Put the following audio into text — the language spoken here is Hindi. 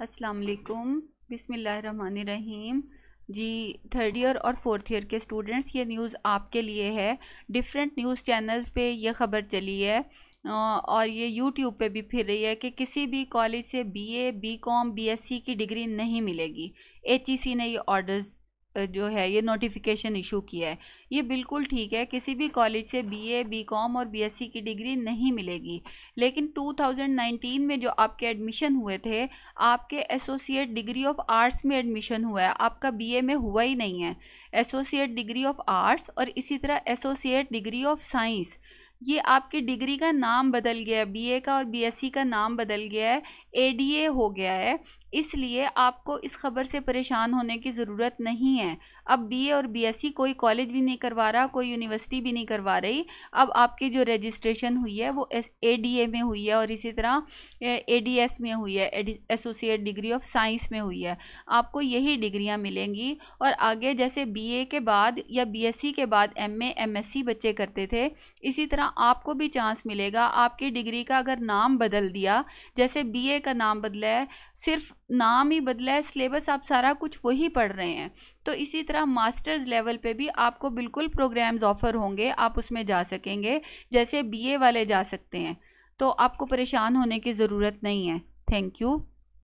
अस्सलाम वालेकुम बिसमीम जी थर्ड ईयर और फोर्थ ईयर के स्टूडेंट्स ये न्यूज़ आपके लिए है डिफरेंट न्यूज़ चैनल्स पे ये ख़बर चली है और ये यूट्यूब पे भी फिर रही है कि किसी भी कॉलेज से बीए, बीकॉम, बीएससी की डिग्री नहीं मिलेगी एचईसी ने ये ऑर्डर्स जो है ये नोटिफिकेशन इशू किया है ये बिल्कुल ठीक है किसी भी कॉलेज से बीए, बीकॉम और बीएससी की डिग्री नहीं मिलेगी लेकिन 2019 में जो आपके एडमिशन हुए थे आपके एसोसिएट डिग्री ऑफ आर्ट्स में एडमिशन हुआ है आपका बीए में हुआ ही नहीं है एसोसिएट डिग्री ऑफ आर्ट्स और इसी तरह एसोसिएट डिग्री ऑफ साइंस ये आपकी डिग्री का नाम बदल गया है बीए का और बीएससी का नाम बदल गया है एडीए हो गया है इसलिए आपको इस खबर से परेशान होने की ज़रूरत नहीं है अब बीए और बीएससी कोई कॉलेज भी नहीं करवा रहा कोई यूनिवर्सिटी भी नहीं करवा रही अब आपकी जो रजिस्ट्रेशन हुई है वो एस ए में हुई है और इसी तरह ए में हुई है एसोसिएट डिग्री ऑफ साइंस में हुई है आपको यही डिग्रियाँ मिलेंगी और आगे जैसे बी के बाद या बी के बाद एम एम बच्चे करते थे इसी तरह आपको भी चांस मिलेगा आपकी डिग्री का अगर नाम बदल दिया जैसे ए का नाम बदला है सिर्फ नाम ही बदला है सिलेबस आप सारा कुछ वही पढ़ रहे हैं तो इसी तरह मास्टर्स लेवल पे भी आपको बिल्कुल प्रोग्राम्स ऑफ़र होंगे आप उसमें जा सकेंगे जैसे बीए वाले जा सकते हैं तो आपको परेशान होने की ज़रूरत नहीं है थैंक यू